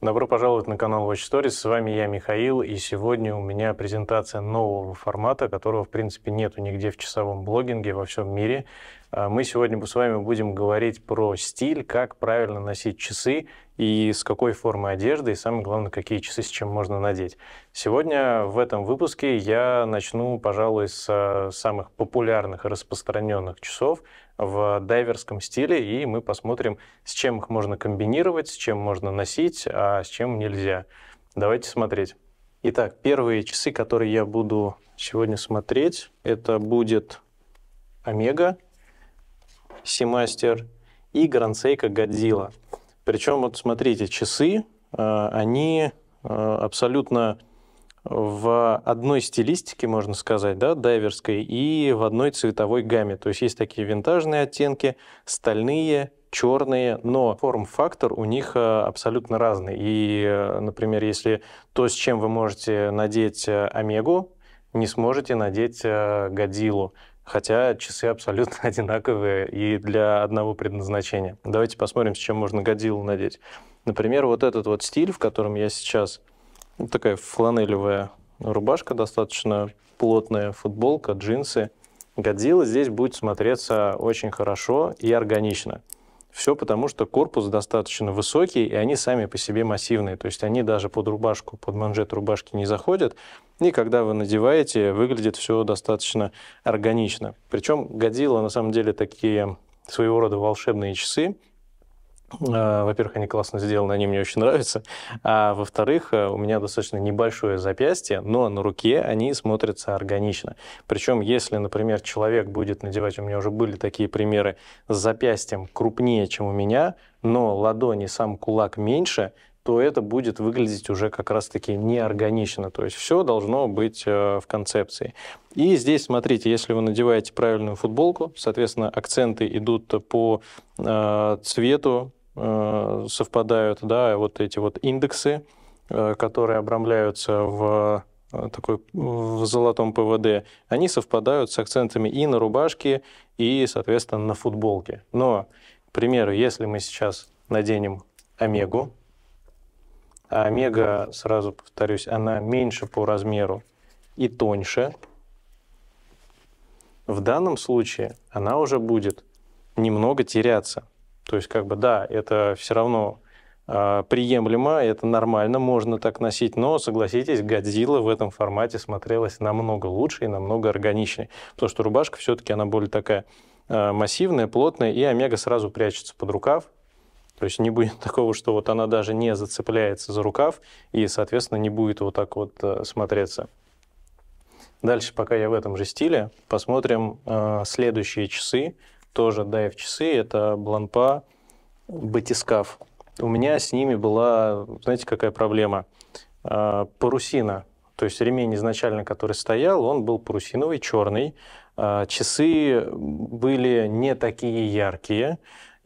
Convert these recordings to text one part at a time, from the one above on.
Добро пожаловать на канал Watch Stories, с вами я, Михаил, и сегодня у меня презентация нового формата, которого, в принципе, нету нигде в часовом блогинге во всем мире. А мы сегодня с вами будем говорить про стиль, как правильно носить часы и с какой формы одежды, и самое главное, какие часы с чем можно надеть. Сегодня в этом выпуске я начну, пожалуй, с а, самых популярных и распространенных часов, в дайверском стиле, и мы посмотрим, с чем их можно комбинировать, с чем можно носить, а с чем нельзя. Давайте смотреть. Итак, первые часы, которые я буду сегодня смотреть, это будет Омега, Симастер и Грансейка Годзилла. Причем, вот смотрите, часы, э, они э, абсолютно в одной стилистике, можно сказать, да, дайверской, и в одной цветовой гамме. То есть есть такие винтажные оттенки, стальные, черные, но форм-фактор у них э, абсолютно разный. И, э, например, если то, с чем вы можете надеть э, Омегу, не сможете надеть Годилу, хотя часы абсолютно одинаковые и для одного предназначения. Давайте посмотрим, с чем можно Годилу надеть. Например, вот этот вот стиль, в котором я сейчас ну, такая фланелевая рубашка достаточно плотная, футболка, джинсы. Годзилла здесь будет смотреться очень хорошо и органично. Все потому, что корпус достаточно высокий, и они сами по себе массивные. То есть они даже под рубашку, под манжет рубашки не заходят. И когда вы надеваете, выглядит все достаточно органично. Причем Годзилла на самом деле такие своего рода волшебные часы, Э, во-первых, они классно сделаны, они мне очень нравятся. А во-вторых, э, у меня достаточно небольшое запястье, но на руке они смотрятся органично. Причем, если, например, человек будет надевать, у меня уже были такие примеры, с запястьем крупнее, чем у меня, но ладони, сам кулак меньше, то это будет выглядеть уже как раз-таки неорганично. То есть все должно быть э, в концепции. И здесь, смотрите, если вы надеваете правильную футболку, соответственно, акценты идут по цвету, Э, совпадают, да, вот эти вот индексы, э, которые обрамляются в э, такой в золотом ПВД, они совпадают с акцентами и на рубашке, и, соответственно, на футболке. Но, к примеру, если мы сейчас наденем Омегу, а Омега, сразу повторюсь, она меньше по размеру и тоньше, в данном случае она уже будет немного теряться. То есть, как бы, да, это все равно а, приемлемо, это нормально, можно так носить, но, согласитесь, Годзилла в этом формате смотрелась намного лучше и намного органичнее, потому что рубашка все-таки, она более такая а, массивная, плотная, и Омега сразу прячется под рукав, то есть не будет такого, что вот она даже не зацепляется за рукав и, соответственно, не будет вот так вот э, смотреться. Дальше, пока я в этом же стиле, посмотрим э, следующие часы тоже дайв часы, это Бланпа, Батискаф. У меня с ними была, знаете, какая проблема? А, парусина. То есть ремень изначально, который стоял, он был парусиновый, черный. А, часы были не такие яркие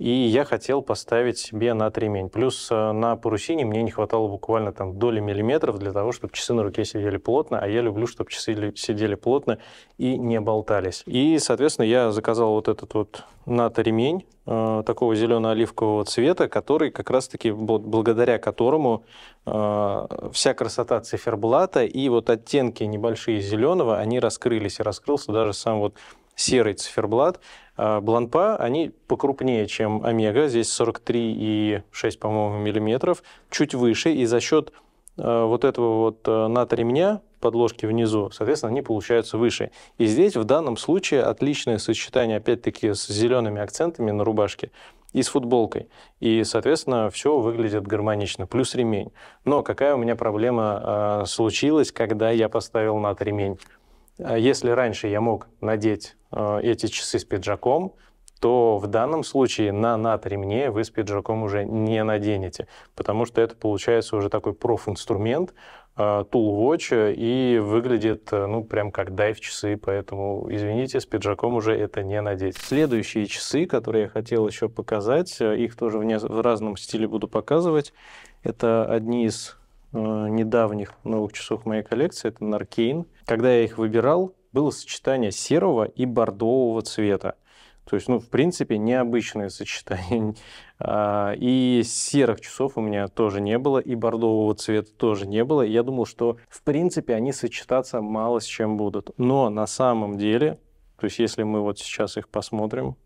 и я хотел поставить себе на тремень. Плюс э, на парусине мне не хватало буквально там доли миллиметров для того, чтобы часы на руке сидели плотно, а я люблю, чтобы часы сидели плотно и не болтались. И, соответственно, я заказал вот этот вот НАТО ремень э, такого зелено-оливкового цвета, который как раз-таки благодаря которому э, вся красота циферблата и вот оттенки небольшие зеленого, они раскрылись, и раскрылся даже сам вот серый циферблат, а, бланпа, они покрупнее, чем омега, здесь 43,6, по-моему, миллиметров, чуть выше, и за счет а, вот этого вот а, натремня, подложки внизу, соответственно, они получаются выше. И здесь в данном случае отличное сочетание, опять-таки, с зелеными акцентами на рубашке и с футболкой. И, соответственно, все выглядит гармонично, плюс ремень. Но какая у меня проблема э, случилась, когда я поставил над ремень? А если раньше я мог надеть э, эти часы с пиджаком, то в данном случае на над-ремне вы с пиджаком уже не наденете, потому что это получается уже такой профинструмент, тулвоч э, и выглядит, э, ну, прям как дайв-часы, поэтому, извините, с пиджаком уже это не надеть. Следующие часы, которые я хотел еще показать, их тоже в, не... в разном стиле буду показывать, это одни из Э, недавних новых часов моей коллекции, это Наркейн. Когда я их выбирал, было сочетание серого и бордового цвета. То есть, ну, в принципе, необычное сочетание. А, и серых часов у меня тоже не было, и бордового цвета тоже не было. Я думал, что, в принципе, они сочетаться мало с чем будут. Но на самом деле, то есть, если мы вот сейчас их посмотрим,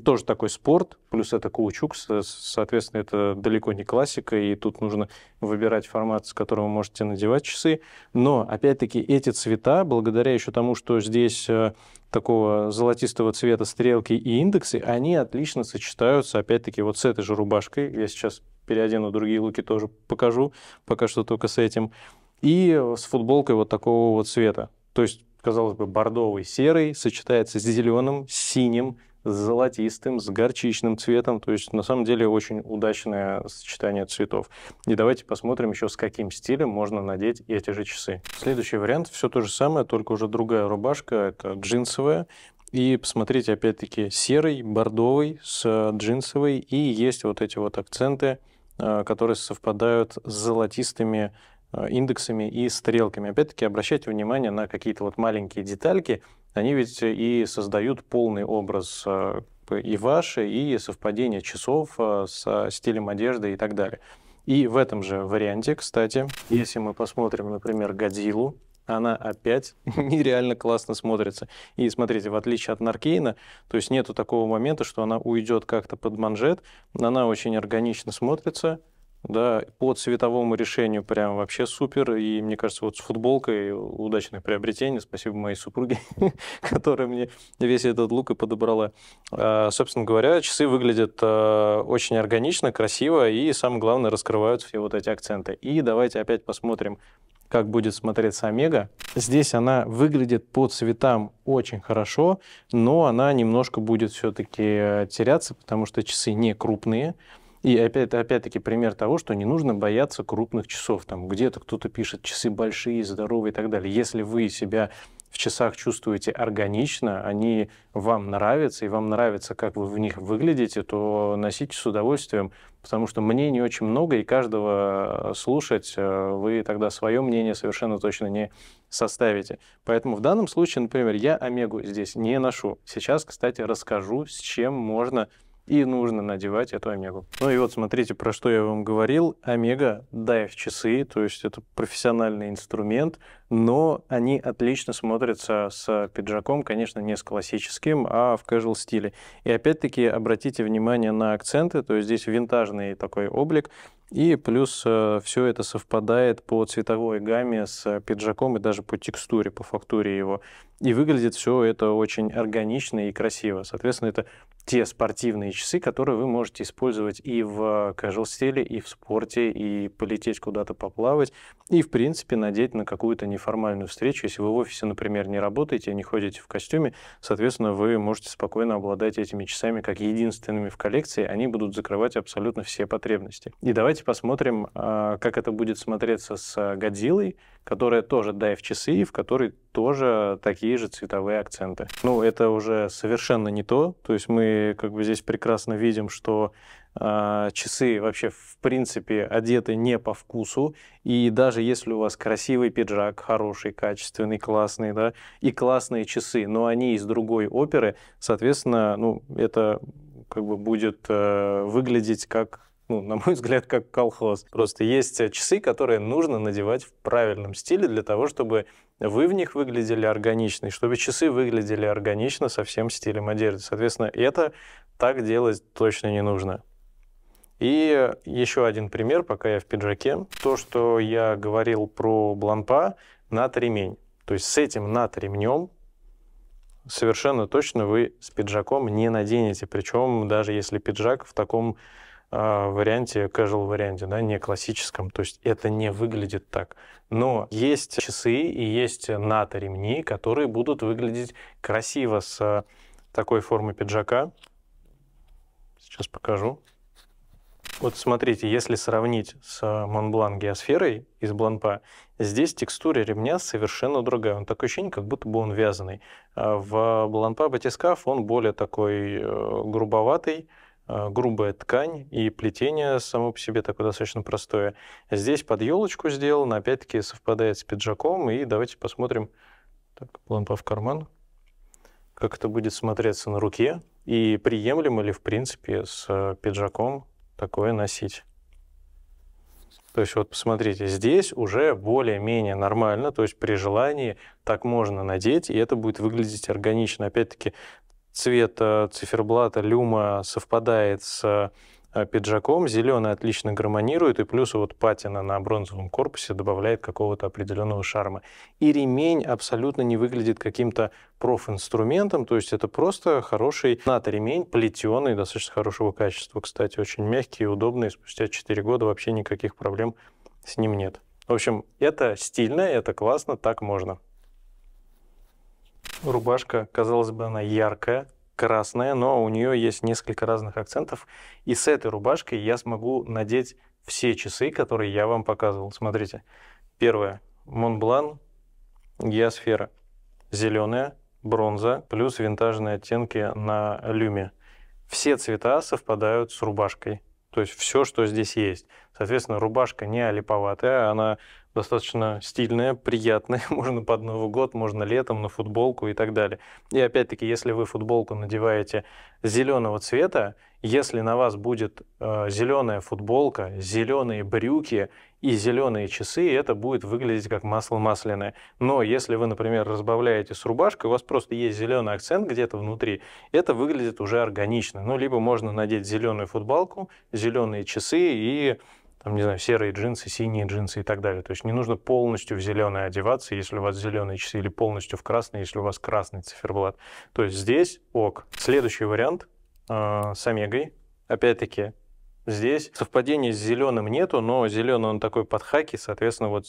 тоже такой спорт, плюс это каучук, соответственно, это далеко не классика, и тут нужно выбирать формат, с которого вы можете надевать часы. Но, опять-таки, эти цвета, благодаря еще тому, что здесь э, такого золотистого цвета стрелки и индексы, они отлично сочетаются, опять-таки, вот с этой же рубашкой. Я сейчас переодену другие луки, тоже покажу, пока что только с этим. И с футболкой вот такого вот цвета. То есть, казалось бы, бордовый серый сочетается с зеленым, с синим, с золотистым, с горчичным цветом. То есть, на самом деле, очень удачное сочетание цветов. И давайте посмотрим еще, с каким стилем можно надеть эти же часы. Следующий вариант, все то же самое, только уже другая рубашка, это джинсовая. И посмотрите, опять-таки, серый, бордовый с э, джинсовой. И есть вот эти вот акценты, э, которые совпадают с золотистыми э, индексами и стрелками. Опять-таки, обращайте внимание на какие-то вот маленькие детальки, они ведь и создают полный образ а, и ваши, и совпадение часов а, с стилем одежды и так далее. И в этом же варианте, кстати, если мы посмотрим, например, Годзиллу, она опять нереально классно смотрится. И смотрите, в отличие от Наркейна, то есть нету такого момента, что она уйдет как-то под манжет, она очень органично смотрится, да, по цветовому решению прям вообще супер, и мне кажется, вот с футболкой удачное приобретение, спасибо моей супруге, которая мне весь этот лук и подобрала. А, собственно говоря, часы выглядят а, очень органично, красиво, и самое главное, раскрывают все вот эти акценты. И давайте опять посмотрим, как будет смотреться Омега. Здесь она выглядит по цветам очень хорошо, но она немножко будет все-таки теряться, потому что часы не крупные, и опять, опять-таки пример того, что не нужно бояться крупных часов. Там где-то кто-то пишет часы большие, здоровые и так далее. Если вы себя в часах чувствуете органично, они вам нравятся, и вам нравится, как вы в них выглядите, то носите с удовольствием, потому что мнений очень много, и каждого э, слушать э, вы тогда свое мнение совершенно точно не составите. Поэтому в данном случае, например, я омегу здесь не ношу. Сейчас, кстати, расскажу, с чем можно и нужно надевать эту омегу. Ну и вот смотрите, про что я вам говорил. Омега, дайв часы, то есть это профессиональный инструмент, но они отлично смотрятся с пиджаком, конечно, не с классическим, а в casual стиле. И опять-таки обратите внимание на акценты, то есть здесь винтажный такой облик, и плюс э, все это совпадает по цветовой гамме с пиджаком и даже по текстуре, по фактуре его. И выглядит все это очень органично и красиво. Соответственно, это те спортивные часы, которые вы можете использовать и в э, casual стиле, и в спорте, и полететь куда-то поплавать, и, в принципе, надеть на какую-то неформальную встречу. Если вы в офисе, например, не работаете, а не ходите в костюме, соответственно, вы можете спокойно обладать этими часами как единственными в коллекции, они будут закрывать абсолютно все потребности. И давайте посмотрим, э, как это будет смотреться с э, «Годзиллой», которая тоже dive часы, и в которой тоже такие же цветовые акценты. Ну, это уже совершенно не то. То есть мы как бы здесь прекрасно видим, что э, часы вообще в принципе одеты не по вкусу. И даже если у вас красивый пиджак, хороший, качественный, классный, да, и классные часы, но они из другой оперы, соответственно, ну, это как бы будет э, выглядеть как ну, на мой взгляд, как колхоз. Просто есть э, часы, которые нужно надевать в правильном стиле для того, чтобы вы в них выглядели органично, и чтобы часы выглядели органично со всем стилем одежды. Соответственно, это так делать точно не нужно. И еще один пример, пока я в пиджаке. То, что я говорил про бланпа, над ремень. То есть с этим над ремнем совершенно точно вы с пиджаком не наденете. Причем даже если пиджак в таком а, варианте, casual варианте, да, не классическом, то есть это не выглядит так. Но есть часы и есть НАТО ремни, которые будут выглядеть красиво с а, такой формы пиджака. Сейчас покажу. Вот смотрите, если сравнить с а, Монблан геосферой из Бланпа, здесь текстура ремня совершенно другая. Он такое ощущение, как будто бы он вязаный. В Бланпа батискаф он более такой э, грубоватый, Э, грубая ткань и плетение само по себе такое достаточно простое. Здесь под елочку сделано, опять-таки совпадает с пиджаком, и давайте посмотрим, так, лампа в карман, как это будет смотреться на руке, и приемлемо ли, в принципе, с э, пиджаком такое носить. То есть вот посмотрите, здесь уже более-менее нормально, то есть при желании так можно надеть, и это будет выглядеть органично. Опять-таки цвет э, циферблата люма совпадает с э, пиджаком, зеленый отлично гармонирует, и плюс вот патина на бронзовом корпусе добавляет какого-то определенного шарма. И ремень абсолютно не выглядит каким-то профинструментом, то есть это просто хороший НАТО ремень, плетеный, достаточно хорошего качества, кстати, очень мягкий и удобный, спустя 4 года вообще никаких проблем с ним нет. В общем, это стильно, это классно, так можно. Рубашка, казалось бы, она яркая, красная, но у нее есть несколько разных акцентов. И с этой рубашкой я смогу надеть все часы, которые я вам показывал. Смотрите. Первое. Монблан, геосфера. Зеленая, бронза, плюс винтажные оттенки на люме. Все цвета совпадают с рубашкой. То есть все, что здесь есть. Соответственно, рубашка не липоватая, она достаточно стильная, приятная. Можно под Новый год, можно летом на футболку и так далее. И опять-таки, если вы футболку надеваете зеленого цвета, если на вас будет э, зеленая футболка, зеленые брюки и зеленые часы, и это будет выглядеть как масло масляное. Но если вы, например, разбавляете с рубашкой, у вас просто есть зеленый акцент где-то внутри, это выглядит уже органично. Ну, либо можно надеть зеленую футболку, зеленые часы и там, не знаю, серые джинсы, синие джинсы и так далее. То есть не нужно полностью в зеленое одеваться, если у вас зеленые часы, или полностью в красный, если у вас красный циферблат. То есть здесь ок. Следующий вариант э, с омегой. Опять-таки, Здесь совпадения с зеленым нету, но зеленый он такой под хаки, соответственно, вот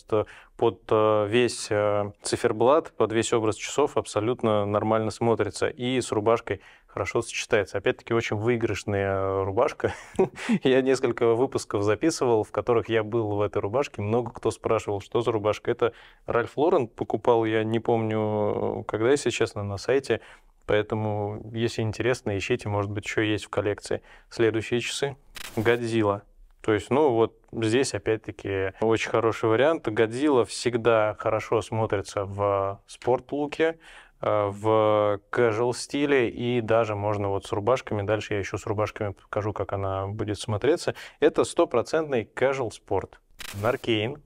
под э, весь э, циферблат, под весь образ часов абсолютно нормально смотрится. И с рубашкой хорошо сочетается. Опять-таки, очень выигрышная э, рубашка. я несколько выпусков записывал, в которых я был в этой рубашке. Много кто спрашивал, что за рубашка. Это Ральф Лорен покупал, я не помню, когда, если честно, на сайте Поэтому, если интересно, ищите, может быть, еще есть в коллекции. Следующие часы. Годзилла. То есть, ну вот здесь опять-таки очень хороший вариант. Годзилла всегда хорошо смотрится в спортлуке, э, в casual стиле и даже можно вот с рубашками. Дальше я еще с рубашками покажу, как она будет смотреться. Это стопроцентный casual спорт. Наркейн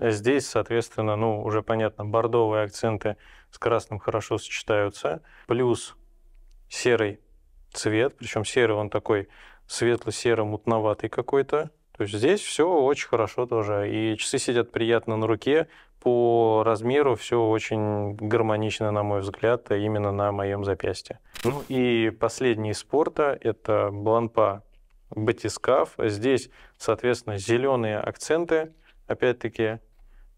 Здесь, соответственно, ну, уже понятно, бордовые акценты с красным хорошо сочетаются. Плюс серый цвет, причем серый он такой светло серый мутноватый какой-то. То есть здесь все очень хорошо тоже. И часы сидят приятно на руке, по размеру все очень гармонично, на мой взгляд, а именно на моем запястье. Ну и последний из спорта – это Бланпа батискаф. Здесь, соответственно, зеленые акценты, опять-таки,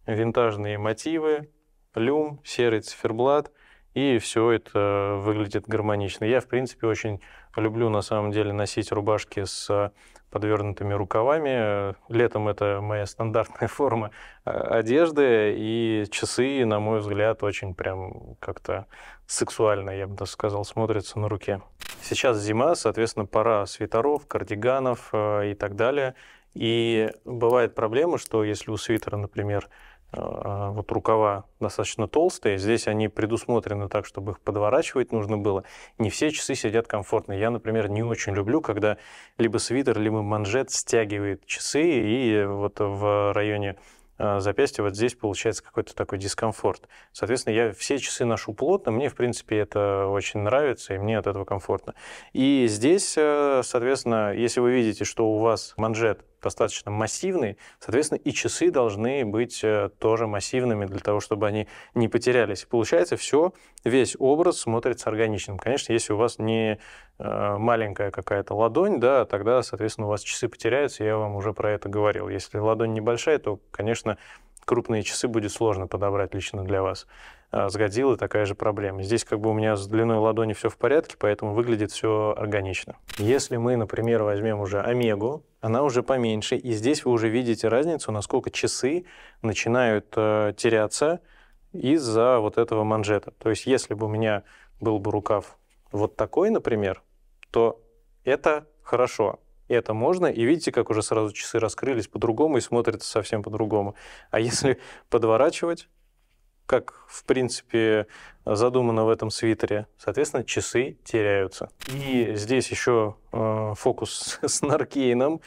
винтажные мотивы, люм, серый циферблат, и все это выглядит гармонично. Я, в принципе, очень люблю, на самом деле, носить рубашки с подвернутыми рукавами. Летом это моя стандартная форма э, одежды, и часы, на мой взгляд, очень прям как-то сексуально, я бы даже сказал, смотрятся на руке. Сейчас зима, соответственно, пора свитеров, кардиганов э, и так далее. И бывает проблема, что если у свитера, например, а, вот рукава достаточно толстые. Здесь они предусмотрены так, чтобы их подворачивать нужно было. Не все часы сидят комфортно. Я, например, не очень люблю, когда либо свитер, либо манжет стягивает часы, и вот в районе а, запястья вот здесь получается какой-то такой дискомфорт. Соответственно, я все часы ношу плотно, мне, в принципе, это очень нравится, и мне от этого комфортно. И здесь, э, соответственно, если вы видите, что у вас манжет достаточно массивный, соответственно, и часы должны быть э, тоже массивными для того, чтобы они не потерялись. Получается, все, весь образ смотрится органичным. Конечно, если у вас не э, маленькая какая-то ладонь, да, тогда, соответственно, у вас часы потеряются, я вам уже про это говорил. Если ладонь небольшая, то, конечно, крупные часы будет сложно подобрать лично для вас. А, с Годзиллой такая же проблема. Здесь как бы у меня с длиной ладони все в порядке, поэтому выглядит все органично. Если мы, например, возьмем уже Омегу, она уже поменьше, и здесь вы уже видите разницу, насколько часы начинают э, теряться из-за вот этого манжета. То есть если бы у меня был бы рукав вот такой, например, то это хорошо, это можно, и видите, как уже сразу часы раскрылись по-другому и смотрятся совсем по-другому. А если подворачивать, как, в принципе, задумано в этом свитере. Соответственно, часы теряются. И здесь еще э, фокус с наркейном.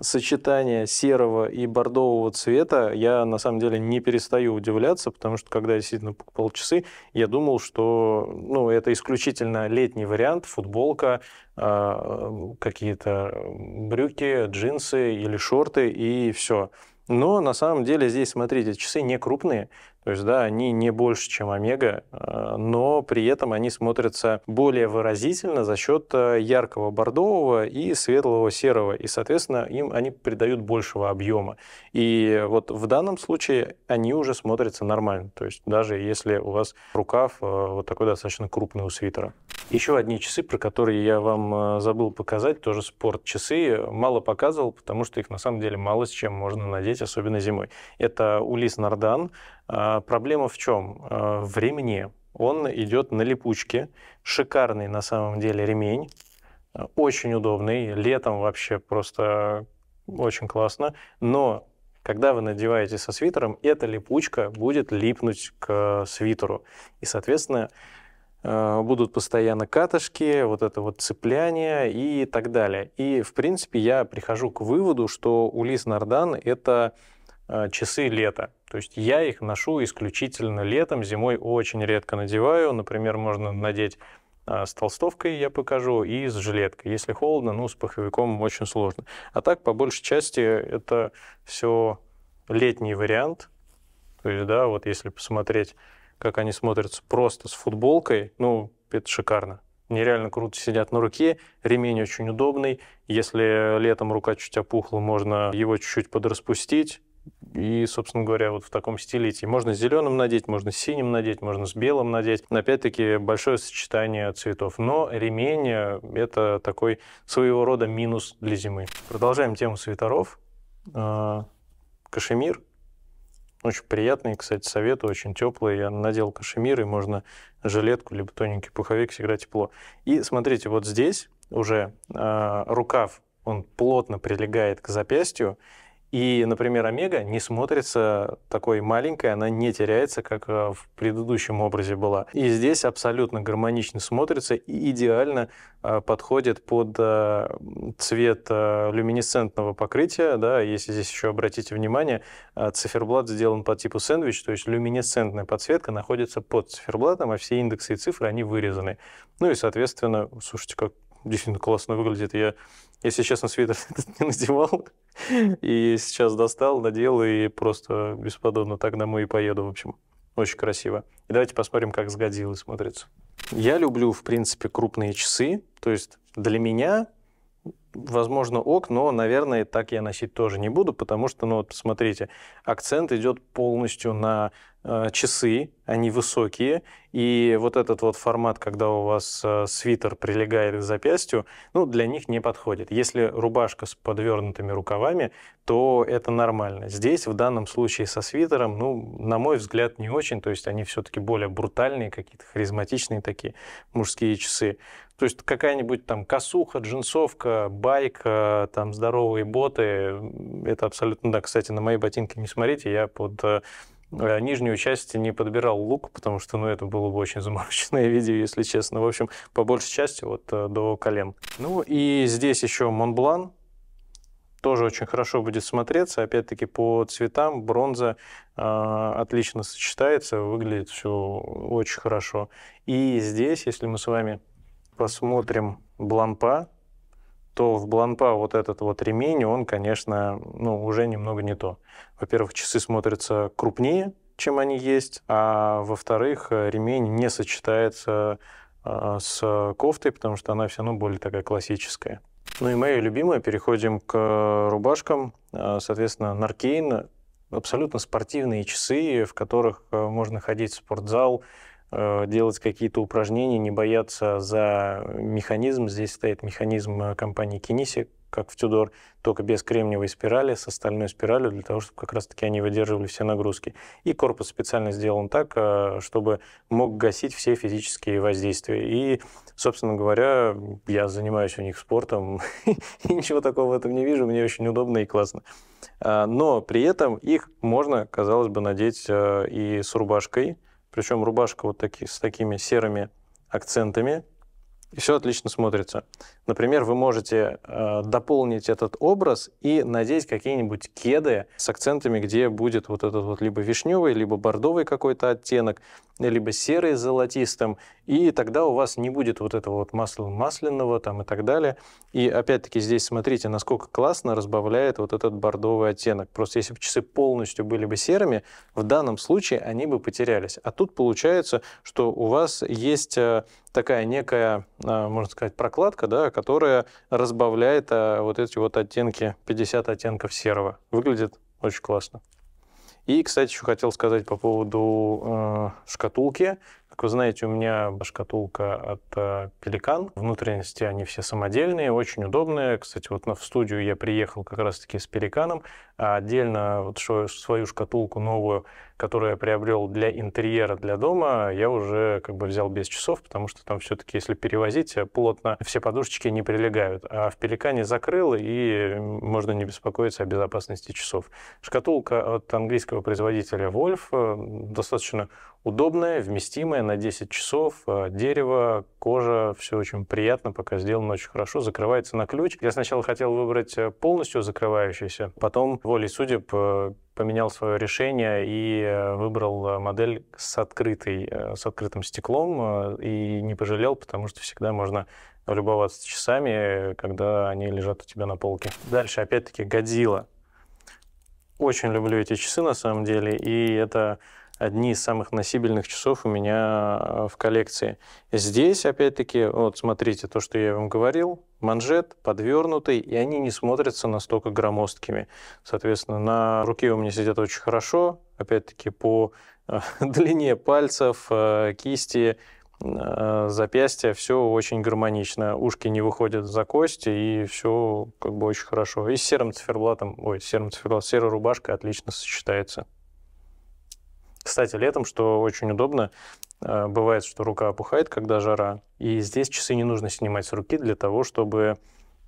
Сочетание серого и бордового цвета я на самом деле не перестаю удивляться, потому что когда я действительно покупал часы, я думал, что ну, это исключительно летний вариант, футболка, э, какие-то брюки, джинсы или шорты и все. Но на самом деле здесь, смотрите, часы не крупные, то есть, да, они не больше, чем омега, а, но при этом они смотрятся более выразительно за счет э, яркого бордового и светлого серого, и, соответственно, им они придают большего объема. И вот в данном случае они уже смотрятся нормально, то есть даже если у вас рукав э, вот такой достаточно крупный у свитера. Еще одни часы, про которые я вам э, забыл показать, тоже спорт-часы. Мало показывал, потому что их на самом деле мало с чем можно надеть, особенно зимой. Это Улис Нардан. А, проблема в чем? А, в ремне. Он идет на липучке. Шикарный на самом деле ремень. Очень удобный. Летом вообще просто очень классно. Но когда вы надеваете со свитером, эта липучка будет липнуть к свитеру. И, соответственно, Э, будут постоянно катышки, вот это вот цепляние и так далее. И, в принципе, я прихожу к выводу, что Улис Нардан — это э, часы лета. То есть я их ношу исключительно летом, зимой очень редко надеваю. Например, можно надеть э, с толстовкой, я покажу, и с жилеткой. Если холодно, ну, с пуховиком очень сложно. А так, по большей части, это все летний вариант. То есть, да, вот если посмотреть как они смотрятся просто с футболкой, ну, это шикарно. Нереально круто сидят на руке, ремень очень удобный. Если летом рука чуть опухла, можно его чуть-чуть подраспустить. И, собственно говоря, вот в таком стиле идти. Можно с зеленым надеть, можно с синим надеть, можно с белым надеть. Опять-таки, большое сочетание цветов. Но ремень э, – это такой своего рода минус для зимы. Продолжаем тему свитеров. А, кашемир – очень приятный, кстати, совет, очень теплый. Я надел кашемир, и можно жилетку, либо тоненький пуховик, всегда тепло. И смотрите, вот здесь уже э, рукав, он плотно прилегает к запястью, и, например, Омега не смотрится такой маленькой, она не теряется, как э, в предыдущем образе была. И здесь абсолютно гармонично смотрится и идеально э, подходит под э, цвет люминесцентного покрытия. Да, если здесь еще обратите внимание, циферблат сделан по типу сэндвич, то есть люминесцентная подсветка находится под циферблатом, а все индексы и цифры, они вырезаны. Ну и, соответственно, слушайте, как действительно классно выглядит. Я, если честно, свитер этот не надевал. И сейчас достал, надел, и просто бесподобно так домой и поеду, в общем. Очень красиво. И давайте посмотрим, как с смотрится. Я люблю, в принципе, крупные часы. То есть для меня возможно, ок, но, наверное, так я носить тоже не буду, потому что, ну, вот посмотрите, акцент идет полностью на э, часы, они высокие, и вот этот вот формат, когда у вас э, свитер прилегает к запястью, ну, для них не подходит. Если рубашка с подвернутыми рукавами, то это нормально. Здесь, в данном случае, со свитером, ну, на мой взгляд, не очень, то есть они все-таки более брутальные, какие-то харизматичные такие мужские часы. То есть какая-нибудь там косуха, джинсовка, байк, э, там здоровые боты. Это абсолютно, да, кстати, на мои ботинки не смотрите, я под э, э, нижнюю часть не подбирал лук, потому что, ну, это было бы очень замороченное видео, если честно. В общем, по большей части вот до колен. Ну, и здесь еще Монблан. Тоже очень хорошо будет смотреться. Опять-таки, по цветам бронза э, отлично сочетается, выглядит все очень хорошо. И здесь, если мы с вами посмотрим Бланпа, то в Бланпа вот этот вот ремень, он, конечно, ну, уже немного не то. Во-первых, часы смотрятся крупнее, чем они есть, а во-вторых, э, ремень не сочетается э, с кофтой, потому что она все равно более такая классическая. Ну и моя любимая, переходим к рубашкам. Э, соответственно, Наркейн, абсолютно спортивные часы, в которых можно ходить в спортзал, Э, делать какие-то упражнения, не бояться за механизм. Здесь стоит механизм э, компании Киниси, как в Тюдор, только без кремниевой спирали, с остальной спиралью, для того, чтобы как раз-таки они выдерживали все нагрузки. И корпус специально сделан так, э, чтобы мог гасить все физические воздействия. И, собственно говоря, я занимаюсь у них спортом, и ничего такого в этом не вижу, мне очень удобно и классно. Но при этом их можно, казалось бы, надеть и с рубашкой, причем рубашка вот такие с такими серыми акцентами, и все отлично смотрится. Например, вы можете э, дополнить этот образ и надеть какие-нибудь кеды с акцентами, где будет вот этот вот либо вишневый, либо бордовый какой-то оттенок, либо серый с золотистым, и тогда у вас не будет вот этого вот масла масляного там и так далее. И опять-таки здесь смотрите, насколько классно разбавляет вот этот бордовый оттенок. Просто если бы часы полностью были бы серыми, в данном случае они бы потерялись. А тут получается, что у вас есть э, такая некая, а, можно сказать, прокладка, да, которая разбавляет а, вот эти вот оттенки, 50 оттенков серого. Выглядит очень классно. И, кстати, еще хотел сказать по поводу э, шкатулки. Как вы знаете, у меня шкатулка от Пеликан. Э, Внутренности они все самодельные, очень удобные. Кстати, вот в студию я приехал как раз-таки с Пеликаном, а отдельно вот свою шкатулку новую, которую я приобрел для интерьера, для дома, я уже как бы взял без часов, потому что там все-таки, если перевозить э, плотно, все подушечки не прилегают. А в Пеликане закрыл, и можно не беспокоиться о безопасности часов. Шкатулка от английского производителя Wolf, э, достаточно Удобное, вместимое, на 10 часов, э, дерево, кожа, все очень приятно, пока сделано очень хорошо, закрывается на ключ. Я сначала хотел выбрать э, полностью закрывающийся, потом волей судеб э, поменял свое решение и выбрал модель с, открытой, с открытым стеклом и не пожалел, потому что всегда можно любоваться часами, когда они лежат у тебя на полке. Дальше, опять-таки, Годзилла. Очень люблю эти часы, на самом деле, и это одни из самых носибельных часов у меня э, в коллекции. Здесь, опять-таки, вот смотрите, то, что я вам говорил, манжет подвернутый, и они не смотрятся настолько громоздкими. Соответственно, на руке у меня сидят очень хорошо, опять-таки, по э, длине пальцев, э, кисти, запястья, все очень гармонично. Ушки не выходят за кости, и все как бы очень хорошо. И с серым циферблатом, ой, с серым циферблатом, серая рубашка отлично сочетается. Кстати, летом, что очень удобно, э, бывает, что рука опухает, когда жара, и здесь часы не нужно снимать с руки для того, чтобы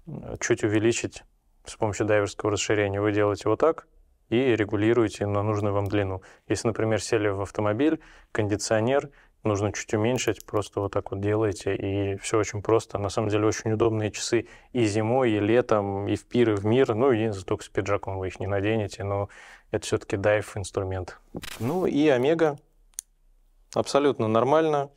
э, чуть увеличить с помощью дайверского расширения. Вы делаете вот так и регулируете на нужную вам длину. Если, например, сели в автомобиль, кондиционер, нужно чуть уменьшить, просто вот так вот делаете, и все очень просто. На самом деле очень удобные часы и зимой, и летом, и в пир, и в мир. Ну, единственное, только с пиджаком вы их не наденете, но это все-таки дайв инструмент. Ну и Омега. Абсолютно нормально.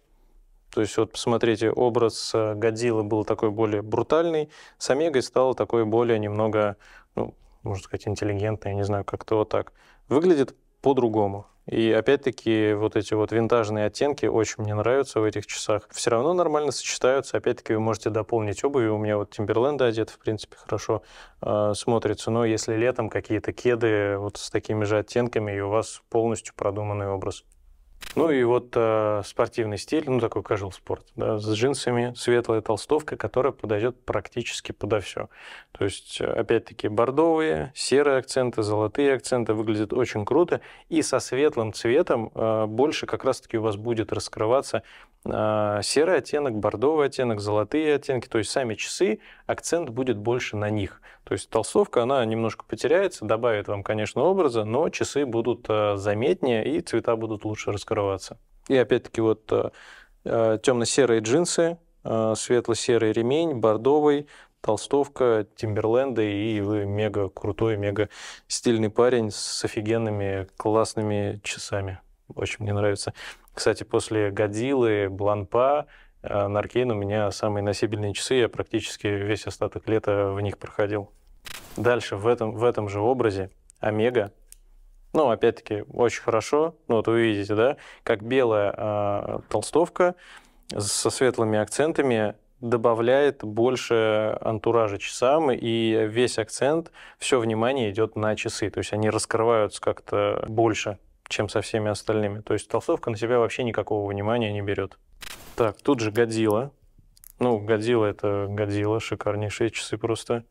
То есть вот посмотрите, образ э, Годзиллы был такой более брутальный, с Омегой стал такой более немного, ну, можно сказать, интеллигентный, я не знаю, как-то вот так. Выглядит по-другому. И опять-таки вот эти вот винтажные оттенки очень мне нравятся в этих часах. Все равно нормально сочетаются. Опять-таки вы можете дополнить обувь. У меня вот Timberland одет, в принципе, хорошо э, смотрится. Но если летом какие-то кеды вот с такими же оттенками, и у вас полностью продуманный образ. Ну и вот э, спортивный стиль, ну такой casual спорт, да, с джинсами, светлая толстовка, которая подойдет практически подо все. То есть, э, опять-таки, бордовые, серые акценты, золотые акценты выглядят очень круто. И со светлым цветом э, больше как раз-таки у вас будет раскрываться э, серый оттенок, бордовый оттенок, золотые оттенки. То есть сами часы, акцент будет больше на них. То есть толстовка, она немножко потеряется, добавит вам, конечно, образа, но часы будут э, заметнее и цвета будут лучше раскрываться. И опять-таки вот э, э, темно-серые джинсы, светло-серый ремень, бордовый, толстовка, Тимберленды, и вы мега крутой, мега стильный парень с офигенными классными часами. Очень мне нравится. Кстати, после годилы, Бланпа, а на Аркейн у меня самые носибельные часы, я практически весь остаток лета в них проходил. Дальше в этом, в этом же образе Омега, ну, опять-таки, очень хорошо, ну, вот вы видите, да, как белая э, толстовка со светлыми акцентами добавляет больше антуража часам, и весь акцент, все внимание идет на часы, то есть они раскрываются как-то больше, чем со всеми остальными. То есть толстовка на себя вообще никакого внимания не берет. Так, тут же Годзилла. Ну, Годзилла это Годзилла, шикарнейшие часы просто.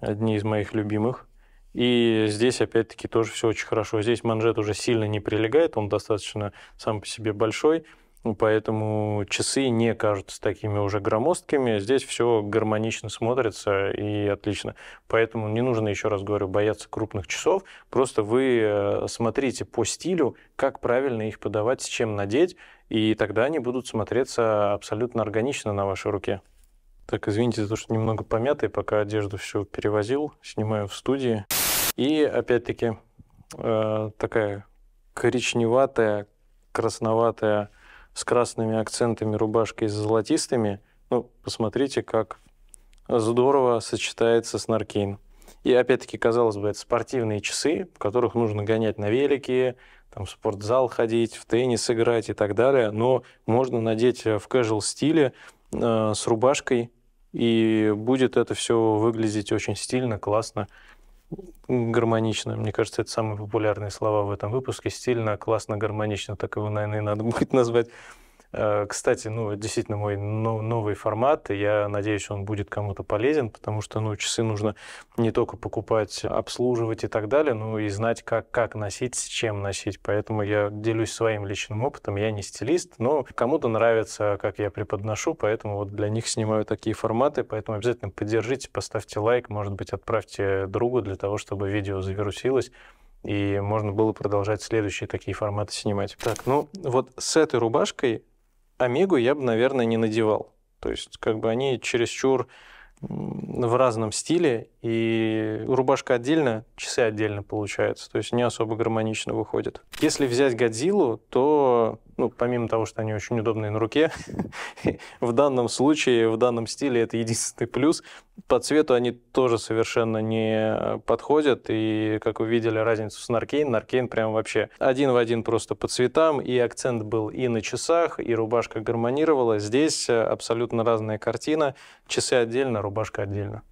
Одни из моих любимых. И здесь, опять-таки, тоже все очень хорошо. Здесь манжет уже сильно не прилегает, он достаточно сам по себе большой. Ну, поэтому часы не кажутся такими уже громоздкими. Здесь все гармонично смотрится и отлично. Поэтому не нужно, еще раз говорю, бояться крупных часов. Просто вы э, смотрите по стилю, как правильно их подавать, с чем надеть, и тогда они будут смотреться абсолютно органично на вашей руке. Так, извините за то, что немного помятый, пока одежду все перевозил, снимаю в студии. И опять-таки э, такая коричневатая, красноватая с красными акцентами рубашки и с золотистыми, ну, посмотрите, как здорово сочетается с Наркейн. И опять-таки, казалось бы, это спортивные часы, в которых нужно гонять на велике, там, в спортзал ходить, в теннис играть и так далее. Но можно надеть э, в casual стиле э, с рубашкой, и будет это все выглядеть очень стильно, классно гармонично. Мне кажется, это самые популярные слова в этом выпуске. Стильно, классно, гармонично. Так его, наверное, и надо будет назвать. Э, кстати, ну, действительно, мой новый формат, и я надеюсь, он будет кому-то полезен, потому что, ну, часы нужно не только покупать, обслуживать и так далее, но и знать, как, как носить, с чем носить. Поэтому я делюсь своим личным опытом. Я не стилист, но кому-то нравится, как я преподношу, поэтому вот для них снимаю такие форматы, поэтому обязательно поддержите, поставьте лайк, может быть, отправьте другу для того, чтобы видео завирусилось и можно было продолжать следующие такие форматы снимать. Так, ну вот с этой рубашкой Омегу я бы, наверное, не надевал. То есть, как бы они чересчур в разном стиле, и рубашка отдельно, часы отдельно получаются, то есть не особо гармонично выходит. Если взять Годзиллу, то ну, помимо того, что они очень удобные на руке, в данном случае, в данном стиле это единственный плюс. По цвету они тоже совершенно не подходят, и, как вы видели, разницу с Наркейн, Наркейн прям вообще один в один просто по цветам, и акцент был и на часах, и рубашка гармонировала. Здесь абсолютно разная картина, часы отдельно, рубашка отдельно.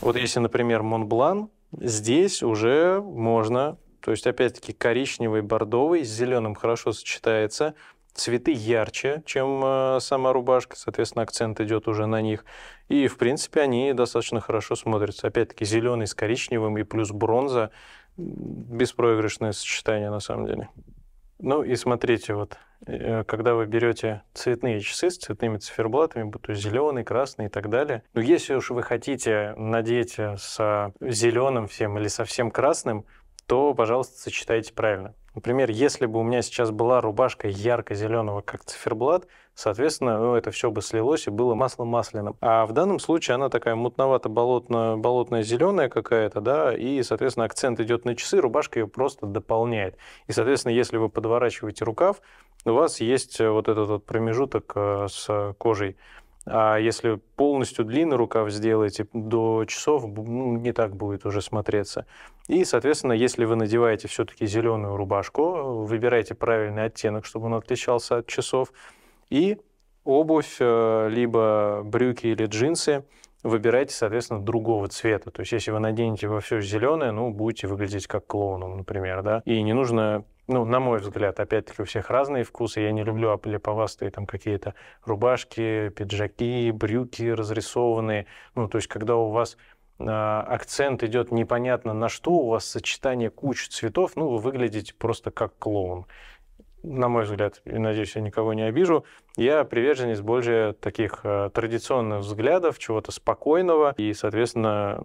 Вот если, например, Монблан, здесь уже можно то есть, опять-таки, коричневый, бордовый с зеленым хорошо сочетается. Цветы ярче, чем э, сама рубашка, соответственно, акцент идет уже на них. И, в принципе, они достаточно хорошо смотрятся. Опять-таки, зеленый с коричневым и плюс бронза – беспроигрышное сочетание, на самом деле. Ну и смотрите, вот э, когда вы берете цветные часы с цветными циферблатами, будь то зеленый, красный и так далее, но ну, если уж вы хотите надеть э, с зеленым всем или совсем красным – то, пожалуйста, сочетайте правильно. Например, если бы у меня сейчас была рубашка ярко-зеленого, как циферблат, соответственно, ну, это все бы слилось и было масло масляным. А в данном случае она такая мутновато-болотная зеленая какая-то, да, и, соответственно, акцент идет на часы, рубашка ее просто дополняет. И, соответственно, если вы подворачиваете рукав, у вас есть вот этот вот промежуток э, с кожей а если полностью длинный рукав сделаете, до часов ну, не так будет уже смотреться. И, соответственно, если вы надеваете все-таки зеленую рубашку, выбирайте правильный оттенок, чтобы он отличался от часов. И обувь, э, либо брюки или джинсы, выбирайте, соответственно, другого цвета. То есть, если вы наденете во все зеленое, ну, будете выглядеть как клоуном, например, да. И не нужно ну, на мой взгляд, опять-таки у всех разные вкусы. Я не люблю аполиповастые там какие-то рубашки, пиджаки, брюки разрисованные. Ну, то есть, когда у вас э, акцент идет непонятно на что, у вас сочетание кучи цветов, ну, вы выглядите просто как клоун. На мой взгляд, и надеюсь, я никого не обижу, я приверженец больше таких э, традиционных взглядов, чего-то спокойного и, соответственно,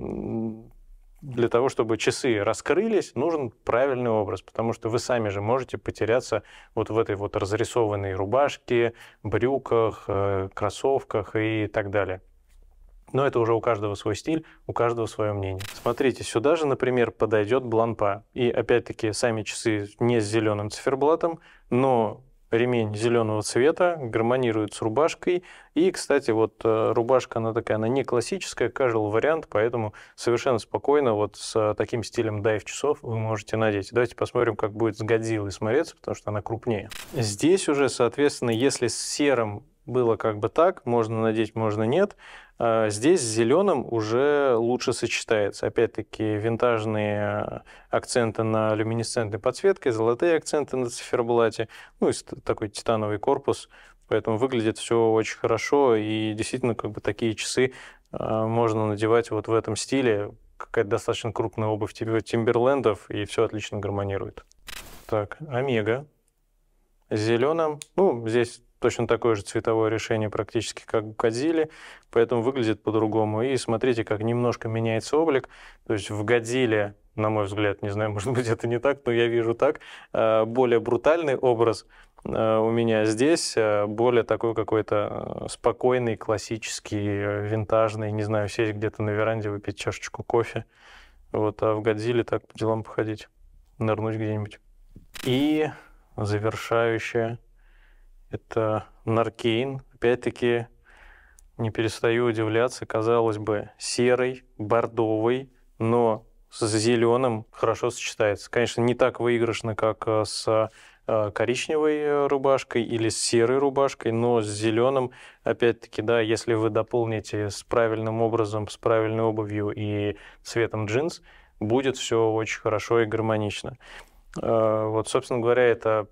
для того, чтобы часы раскрылись, нужен правильный образ, потому что вы сами же можете потеряться вот в этой вот разрисованной рубашке, брюках, э, кроссовках и так далее. Но это уже у каждого свой стиль, у каждого свое мнение. Смотрите, сюда же, например, подойдет бланпа. И опять-таки сами часы не с зеленым циферблатом, но ремень зеленого цвета, гармонирует с рубашкой. И, кстати, вот э, рубашка, она такая, она не классическая, casual вариант, поэтому совершенно спокойно вот с э, таким стилем дайв-часов вы можете надеть. Давайте посмотрим, как будет с Годзиллой смотреться, потому что она крупнее. Здесь уже, соответственно, если с серым было как бы так, можно надеть, можно нет. А здесь с зеленым уже лучше сочетается. Опять-таки винтажные акценты на люминесцентной подсветке, золотые акценты на циферблате, ну и такой титановый корпус. Поэтому выглядит все очень хорошо, и действительно как бы такие часы а, можно надевать вот в этом стиле. Какая-то достаточно крупная обувь типа Тимберлендов, и все отлично гармонирует. Так, Омега. Зеленым. Ну, здесь точно такое же цветовое решение практически, как у Кадзили, поэтому выглядит по-другому. И смотрите, как немножко меняется облик. То есть в Годзилле, на мой взгляд, не знаю, может быть, это не так, но я вижу так, э, более брутальный образ э, у меня здесь, э, более такой какой-то спокойный, классический, винтажный, не знаю, сесть где-то на веранде, выпить чашечку кофе. Вот, а в Годзилле так по делам походить, нырнуть где-нибудь. И завершающее это Наркейн. Опять-таки, не перестаю удивляться, казалось бы, серый, бордовый, но с зеленым хорошо сочетается. Конечно, не так выигрышно, как э, с э, коричневой э, рубашкой или с серой рубашкой, но с зеленым, опять-таки, да, если вы дополните с правильным образом, с правильной обувью и цветом джинс, будет все очень хорошо и гармонично. Вот, собственно говоря, это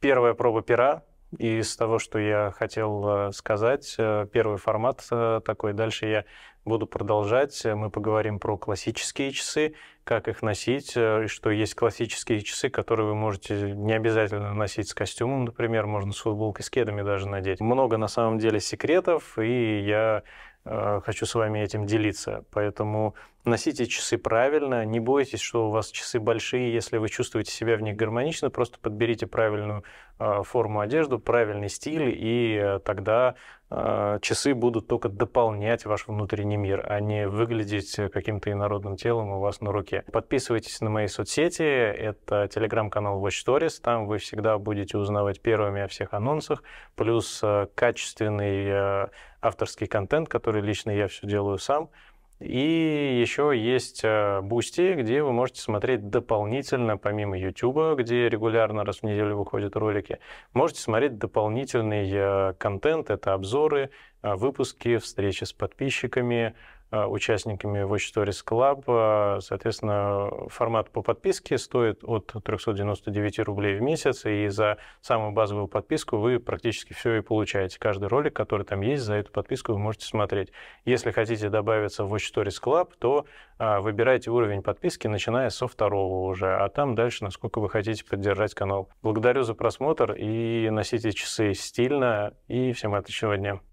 первая проба пера, из того, что я хотел э, сказать, э, первый формат э, такой. Дальше я буду продолжать. Мы поговорим про классические часы, как их носить, и что есть классические часы, которые вы можете не обязательно носить с костюмом, например, можно с футболкой, с кедами даже надеть. Много на самом деле секретов, и я Э, хочу с вами этим делиться. Поэтому носите часы правильно, не бойтесь, что у вас часы большие, если вы чувствуете себя в них гармонично, просто подберите правильную э, форму одежду, правильный стиль, и э, тогда а, часы будут только дополнять ваш внутренний мир, а не выглядеть каким-то инородным телом у вас на руке. Подписывайтесь на мои соцсети, это телеграм-канал Watch Stories, там вы всегда будете узнавать первыми о всех анонсах, плюс а, качественный а, авторский контент, который лично я все делаю сам, и еще есть Бусти, э, где вы можете смотреть дополнительно, помимо YouTube, где регулярно раз в неделю выходят ролики, можете смотреть дополнительный э, контент, это обзоры, э, выпуски, встречи с подписчиками, Э, участниками в Watch Stories Club. Э, соответственно, формат по подписке стоит от 399 рублей в месяц, и за самую базовую подписку вы практически все и получаете. Каждый ролик, который там есть, за эту подписку вы можете смотреть. Если хотите добавиться в Watch Stories Club, то э, выбирайте уровень подписки, начиная со второго уже, а там дальше, насколько вы хотите поддержать канал. Благодарю за просмотр и носите часы стильно, и всем отличного дня.